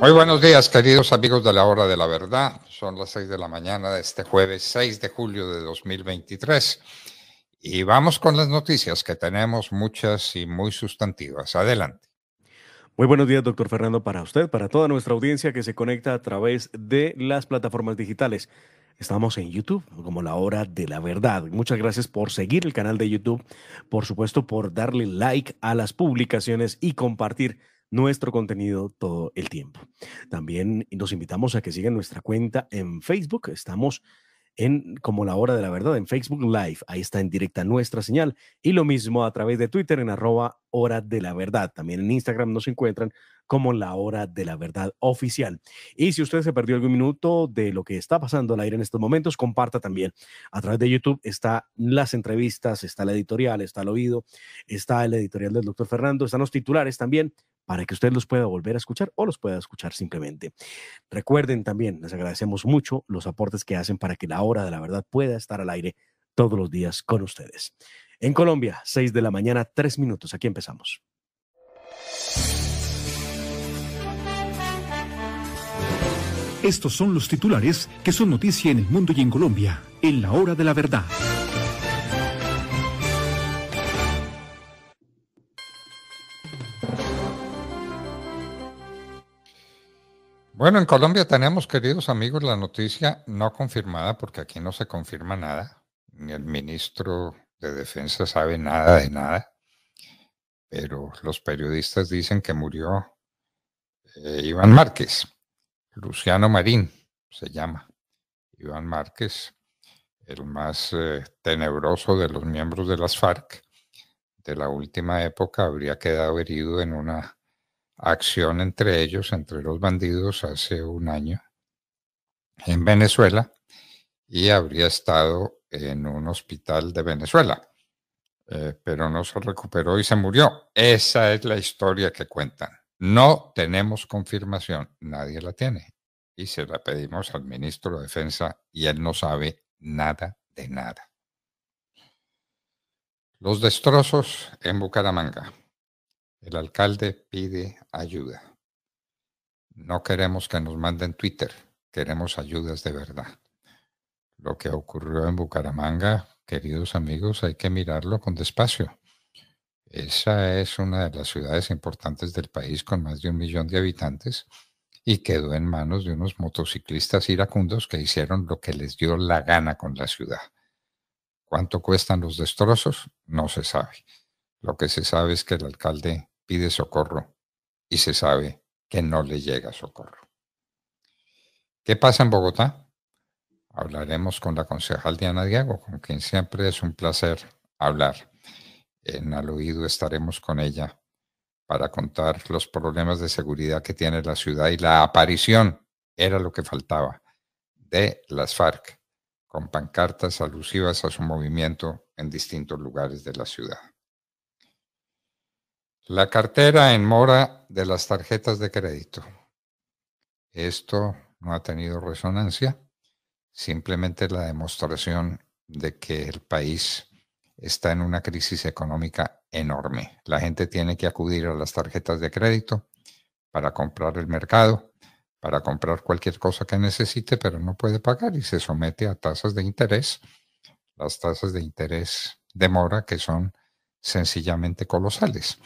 Muy buenos días, queridos amigos de la hora de la verdad. Son las seis de la mañana de este jueves 6 de julio de 2023. Y vamos con las noticias que tenemos muchas y muy sustantivas. Adelante. Muy buenos días, doctor Fernando, para usted, para toda nuestra audiencia que se conecta a través de las plataformas digitales. Estamos en YouTube como la hora de la verdad. Muchas gracias por seguir el canal de YouTube, por supuesto por darle like a las publicaciones y compartir nuestro contenido todo el tiempo. También nos invitamos a que sigan nuestra cuenta en Facebook. Estamos en como la hora de la verdad en Facebook Live. Ahí está en directa nuestra señal. Y lo mismo a través de Twitter en arroba hora de la verdad. También en Instagram nos encuentran como la hora de la verdad oficial. Y si usted se perdió algún minuto de lo que está pasando al aire en estos momentos, comparta también. A través de YouTube están las entrevistas, está la editorial, está el oído, está el editorial del doctor Fernando, están los titulares también para que usted los pueda volver a escuchar o los pueda escuchar simplemente. Recuerden también, les agradecemos mucho los aportes que hacen para que la hora de la verdad pueda estar al aire todos los días con ustedes. En Colombia, 6 de la mañana, 3 minutos. Aquí empezamos. Estos son los titulares que son noticia en el mundo y en Colombia, en la hora de la verdad. Bueno, en Colombia tenemos, queridos amigos, la noticia no confirmada, porque aquí no se confirma nada. Ni el ministro de Defensa sabe nada de nada. Pero los periodistas dicen que murió eh, Iván Márquez, Luciano Marín se llama. Iván Márquez, el más eh, tenebroso de los miembros de las FARC de la última época, habría quedado herido en una acción entre ellos, entre los bandidos, hace un año en Venezuela y habría estado en un hospital de Venezuela, eh, pero no se recuperó y se murió. Esa es la historia que cuentan. No tenemos confirmación, nadie la tiene. Y se la pedimos al ministro de Defensa y él no sabe nada de nada. Los destrozos en Bucaramanga. El alcalde pide ayuda. No queremos que nos manden Twitter, queremos ayudas de verdad. Lo que ocurrió en Bucaramanga, queridos amigos, hay que mirarlo con despacio. Esa es una de las ciudades importantes del país con más de un millón de habitantes y quedó en manos de unos motociclistas iracundos que hicieron lo que les dio la gana con la ciudad. ¿Cuánto cuestan los destrozos? No se sabe. Lo que se sabe es que el alcalde pide socorro y se sabe que no le llega socorro. ¿Qué pasa en Bogotá? Hablaremos con la concejal Diana Diego, con quien siempre es un placer hablar. En al oído estaremos con ella para contar los problemas de seguridad que tiene la ciudad y la aparición, era lo que faltaba, de las FARC, con pancartas alusivas a su movimiento en distintos lugares de la ciudad. La cartera en mora de las tarjetas de crédito. Esto no ha tenido resonancia, simplemente la demostración de que el país está en una crisis económica enorme. La gente tiene que acudir a las tarjetas de crédito para comprar el mercado, para comprar cualquier cosa que necesite, pero no puede pagar y se somete a tasas de interés. Las tasas de interés de mora que son sencillamente colosales.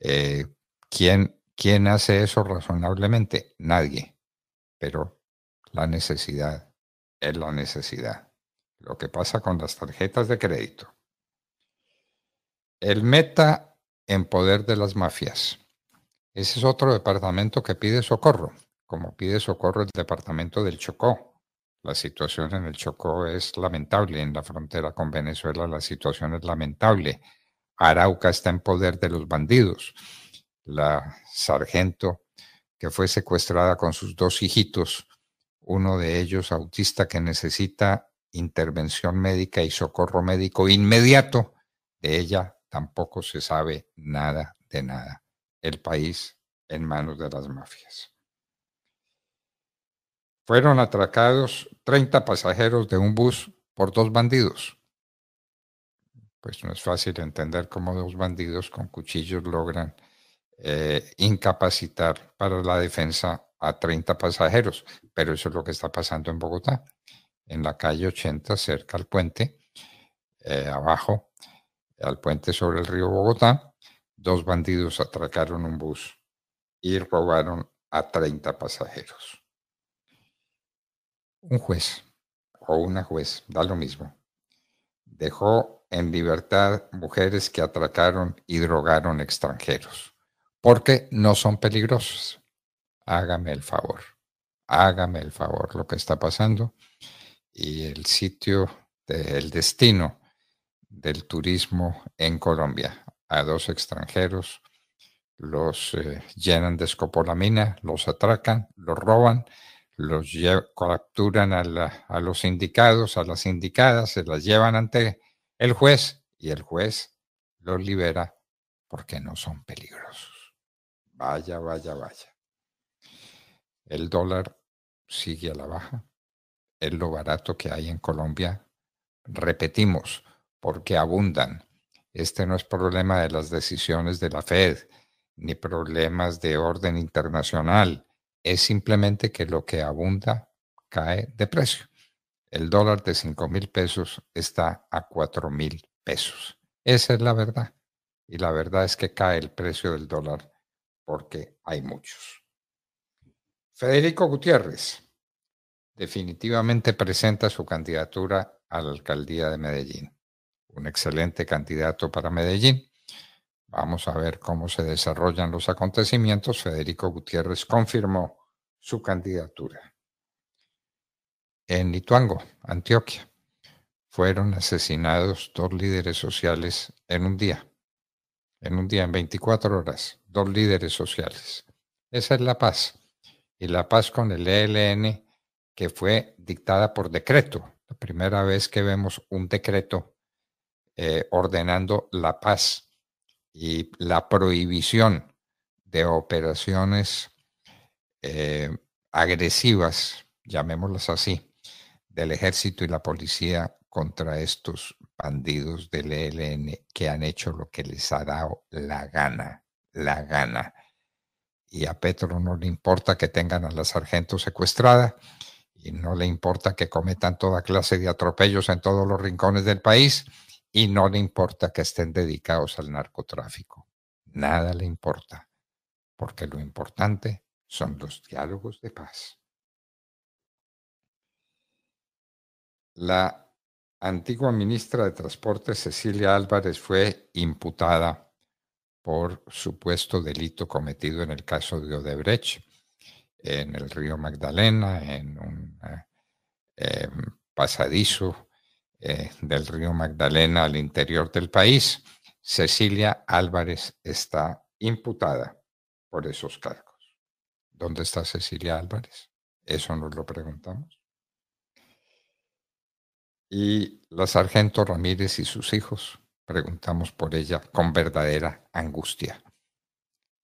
Eh, ¿quién, ¿Quién hace eso razonablemente? Nadie. Pero la necesidad es la necesidad. Lo que pasa con las tarjetas de crédito. El meta en poder de las mafias. Ese es otro departamento que pide socorro, como pide socorro el departamento del Chocó. La situación en el Chocó es lamentable, en la frontera con Venezuela la situación es lamentable. Arauca está en poder de los bandidos. La sargento que fue secuestrada con sus dos hijitos, uno de ellos autista que necesita intervención médica y socorro médico inmediato, de ella tampoco se sabe nada de nada. El país en manos de las mafias. Fueron atracados 30 pasajeros de un bus por dos bandidos pues no es fácil entender cómo dos bandidos con cuchillos logran eh, incapacitar para la defensa a 30 pasajeros, pero eso es lo que está pasando en Bogotá, en la calle 80, cerca al puente, eh, abajo, al puente sobre el río Bogotá, dos bandidos atracaron un bus y robaron a 30 pasajeros. Un juez o una juez, da lo mismo, dejó en libertad mujeres que atracaron y drogaron extranjeros, porque no son peligrosas. Hágame el favor, hágame el favor lo que está pasando. Y el sitio del destino del turismo en Colombia. A dos extranjeros los eh, llenan de escopolamina, los atracan, los roban, los capturan a, a los indicados, a las indicadas, se las llevan ante el juez y el juez los libera porque no son peligrosos. Vaya, vaya, vaya. El dólar sigue a la baja. Es lo barato que hay en Colombia. Repetimos, porque abundan. Este no es problema de las decisiones de la Fed, ni problemas de orden internacional. Es simplemente que lo que abunda cae de precio el dólar de 5 mil pesos está a 4 mil pesos. Esa es la verdad. Y la verdad es que cae el precio del dólar porque hay muchos. Federico Gutiérrez definitivamente presenta su candidatura a la alcaldía de Medellín. Un excelente candidato para Medellín. Vamos a ver cómo se desarrollan los acontecimientos. Federico Gutiérrez confirmó su candidatura. En Lituango, Antioquia, fueron asesinados dos líderes sociales en un día. En un día, en 24 horas, dos líderes sociales. Esa es la paz. Y la paz con el ELN que fue dictada por decreto. La primera vez que vemos un decreto eh, ordenando la paz y la prohibición de operaciones eh, agresivas, llamémoslas así, del ejército y la policía contra estos bandidos del ELN que han hecho lo que les ha dado la gana, la gana. Y a Petro no le importa que tengan a la sargento secuestrada y no le importa que cometan toda clase de atropellos en todos los rincones del país y no le importa que estén dedicados al narcotráfico. Nada le importa, porque lo importante son los diálogos de paz. La antigua ministra de Transporte, Cecilia Álvarez, fue imputada por supuesto delito cometido en el caso de Odebrecht, en el río Magdalena, en un eh, em, pasadizo eh, del río Magdalena al interior del país. Cecilia Álvarez está imputada por esos cargos. ¿Dónde está Cecilia Álvarez? Eso nos lo preguntamos y la sargento Ramírez y sus hijos. Preguntamos por ella con verdadera angustia.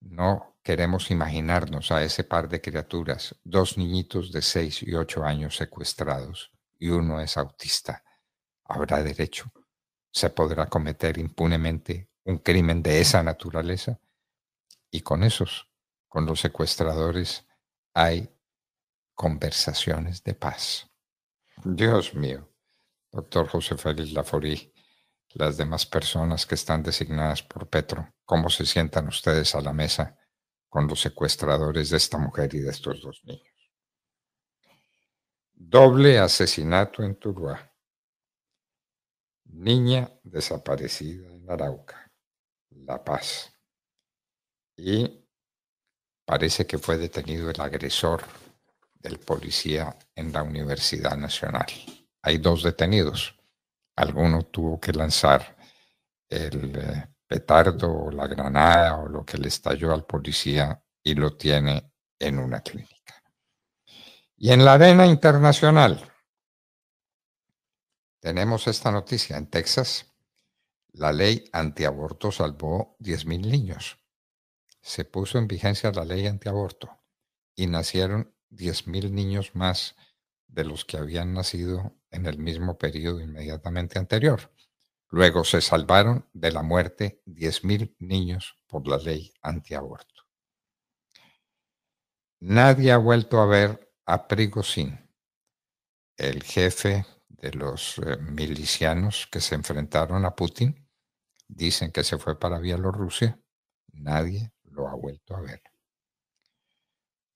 No queremos imaginarnos a ese par de criaturas, dos niñitos de seis y ocho años secuestrados, y uno es autista. ¿Habrá derecho? ¿Se podrá cometer impunemente un crimen de esa naturaleza? Y con esos, con los secuestradores, hay conversaciones de paz. Dios mío doctor José Félix Laforí, las demás personas que están designadas por Petro, cómo se sientan ustedes a la mesa con los secuestradores de esta mujer y de estos dos niños. Doble asesinato en Turúa. Niña desaparecida en Arauca, La Paz. Y parece que fue detenido el agresor del policía en la Universidad Nacional hay dos detenidos. Alguno tuvo que lanzar el eh, petardo o la granada o lo que le estalló al policía y lo tiene en una clínica. Y en la arena internacional tenemos esta noticia. En Texas, la ley antiaborto salvó 10.000 niños. Se puso en vigencia la ley antiaborto y nacieron 10.000 niños más de los que habían nacido en el mismo periodo inmediatamente anterior. Luego se salvaron de la muerte 10.000 niños por la ley antiaborto. Nadie ha vuelto a ver a Prigozhin, el jefe de los eh, milicianos que se enfrentaron a Putin. Dicen que se fue para Bielorrusia. Nadie lo ha vuelto a ver.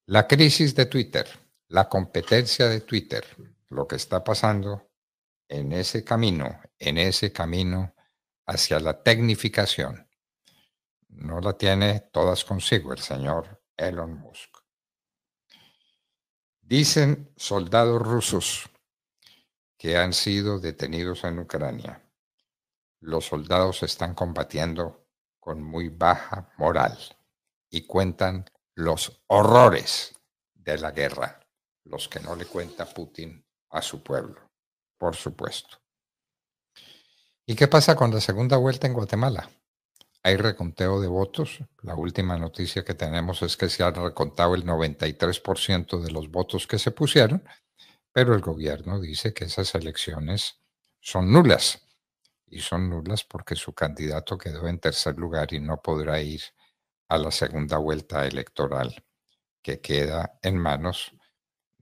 La crisis de Twitter la competencia de Twitter, lo que está pasando en ese camino, en ese camino hacia la tecnificación, no la tiene todas consigo el señor Elon Musk. Dicen soldados rusos que han sido detenidos en Ucrania. Los soldados están combatiendo con muy baja moral y cuentan los horrores de la guerra los que no le cuenta Putin a su pueblo, por supuesto. ¿Y qué pasa con la segunda vuelta en Guatemala? Hay reconteo de votos. La última noticia que tenemos es que se han recontado el 93% de los votos que se pusieron, pero el gobierno dice que esas elecciones son nulas. Y son nulas porque su candidato quedó en tercer lugar y no podrá ir a la segunda vuelta electoral que queda en manos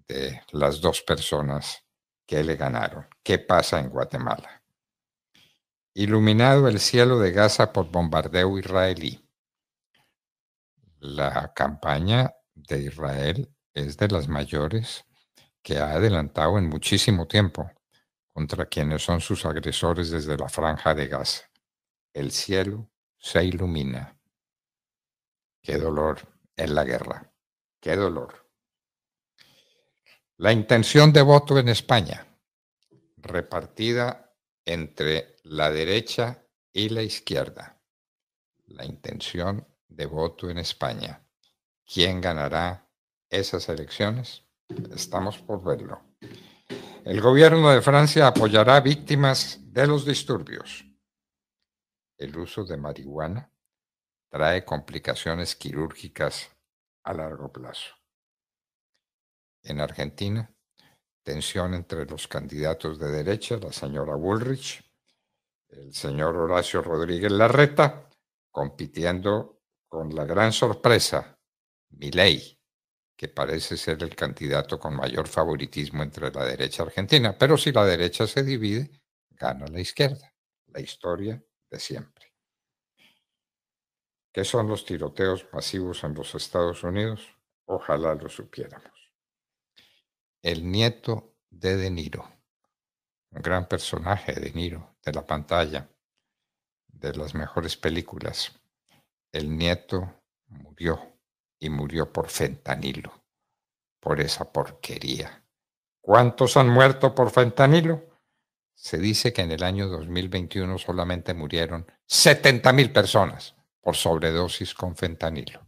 de las dos personas que le ganaron. ¿Qué pasa en Guatemala? Iluminado el cielo de Gaza por bombardeo israelí. La campaña de Israel es de las mayores que ha adelantado en muchísimo tiempo contra quienes son sus agresores desde la franja de Gaza. El cielo se ilumina. Qué dolor en la guerra. Qué dolor. La intención de voto en España, repartida entre la derecha y la izquierda. La intención de voto en España. ¿Quién ganará esas elecciones? Estamos por verlo. El gobierno de Francia apoyará víctimas de los disturbios. El uso de marihuana trae complicaciones quirúrgicas a largo plazo en Argentina, tensión entre los candidatos de derecha, la señora Bullrich, el señor Horacio Rodríguez Larreta, compitiendo con la gran sorpresa, Milei, que parece ser el candidato con mayor favoritismo entre la derecha argentina. Pero si la derecha se divide, gana la izquierda. La historia de siempre. ¿Qué son los tiroteos masivos en los Estados Unidos? Ojalá lo supiéramos el nieto de De Niro, un gran personaje de Niro, de la pantalla, de las mejores películas. El nieto murió y murió por fentanilo, por esa porquería. ¿Cuántos han muerto por fentanilo? Se dice que en el año 2021 solamente murieron 70.000 mil personas por sobredosis con fentanilo.